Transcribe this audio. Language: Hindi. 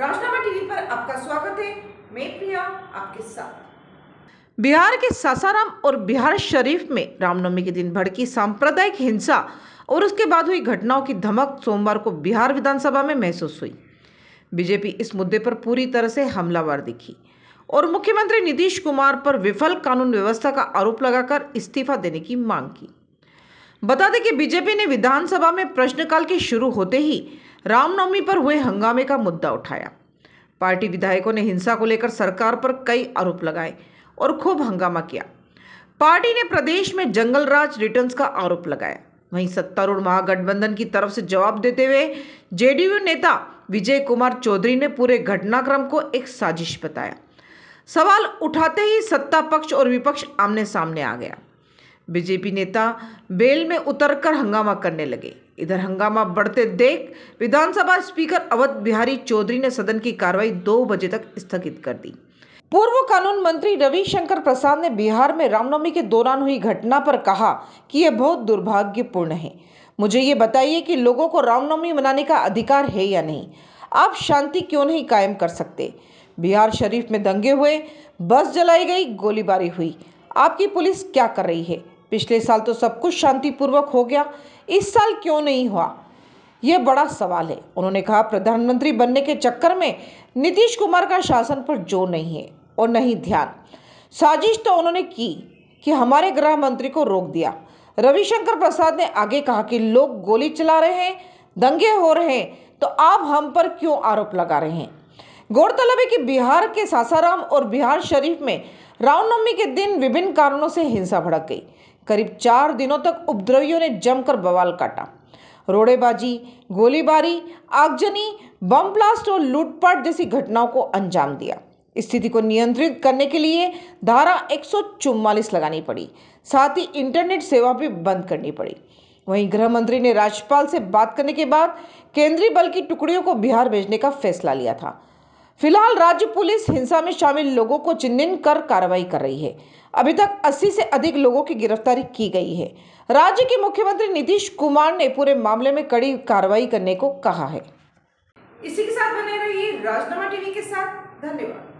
राजनामा टीवी पर आपका स्वागत है मैं प्रिया आपके साथ बिहार के सासाराम और बिहार शरीफ में रामनवमी के दिन भड़की सांप्रदायिक हिंसा और उसके बाद हुई घटनाओं की धमक सोमवार को बिहार विधानसभा में महसूस हुई बीजेपी इस मुद्दे पर पूरी तरह से हमलावर दिखी और मुख्यमंत्री नीतीश कुमार पर विफल कानून व्यवस्था का आरोप लगाकर इस्तीफा देने की मांग की बता दें कि बीजेपी ने विधानसभा में प्रश्नकाल के शुरू होते ही रामनवमी पर हुए हंगामे का मुद्दा उठाया पार्टी विधायकों ने हिंसा को लेकर सरकार पर कई आरोप लगाए और खूब हंगामा किया पार्टी ने प्रदेश में जंगलराज रिटर्न का आरोप लगाया वहीं सत्तारूढ़ महागठबंधन की तरफ से जवाब देते हुए जेडीयू नेता विजय कुमार चौधरी ने पूरे घटनाक्रम को एक साजिश बताया सवाल उठाते ही सत्ता पक्ष और विपक्ष आमने सामने आ गया बीजेपी नेता बेल में उतरकर हंगामा करने लगे इधर हंगामा बढ़ते देख विधानसभा स्पीकर अवध बिहारी चौधरी ने सदन की कार्रवाई दो बजे तक स्थगित कर दी पूर्व कानून मंत्री रविशंकर प्रसाद ने बिहार में रामनवमी के दौरान हुई घटना पर कहा कि यह बहुत दुर्भाग्यपूर्ण है मुझे ये बताइए कि लोगों को रामनवमी मनाने का अधिकार है या नहीं आप शांति क्यों नहीं कायम कर सकते बिहार शरीफ में दंगे हुए बस जलाई गई गोलीबारी हुई आपकी पुलिस क्या कर रही है पिछले साल तो सब कुछ शांतिपूर्वक हो गया इस साल क्यों नहीं हुआ यह बड़ा सवाल है उन्होंने कहा प्रधानमंत्री बनने के चक्कर में नीतीश कुमार का शासन पर जोर नहीं है और नहीं ध्यान साजिश तो उन्होंने की कि हमारे गृह मंत्री को रोक दिया रविशंकर प्रसाद ने आगे कहा कि लोग गोली चला रहे हैं दंगे हो रहे हैं तो आप हम पर क्यों आरोप लगा रहे हैं गौरतलब है कि बिहार के सासाराम और बिहार शरीफ में रामनवमी के दिन विभिन्न कारणों से हिंसा भड़क गई करीब चार दिनों तक उपद्रवियों ने जमकर बवाल काटा रोड़ेबाजी गोलीबारी आगजनी बम ब्लास्ट और लूटपाट जैसी घटनाओं को अंजाम दिया स्थिति को नियंत्रित करने के लिए धारा एक लगानी पड़ी साथ ही इंटरनेट सेवा भी बंद करनी पड़ी वहीं गृह मंत्री ने राज्यपाल से बात करने के बाद केंद्रीय बल की टुकड़ियों को बिहार भेजने का फैसला लिया था फिलहाल राज्य पुलिस हिंसा में शामिल लोगों को चिन्हित कर कार्रवाई कर रही है अभी तक 80 से अधिक लोगों की गिरफ्तारी की गई है राज्य के मुख्यमंत्री नीतीश कुमार ने पूरे मामले में कड़ी कार्रवाई करने को कहा है इसी के साथ बने रहिए राजनामा टीवी के साथ धन्यवाद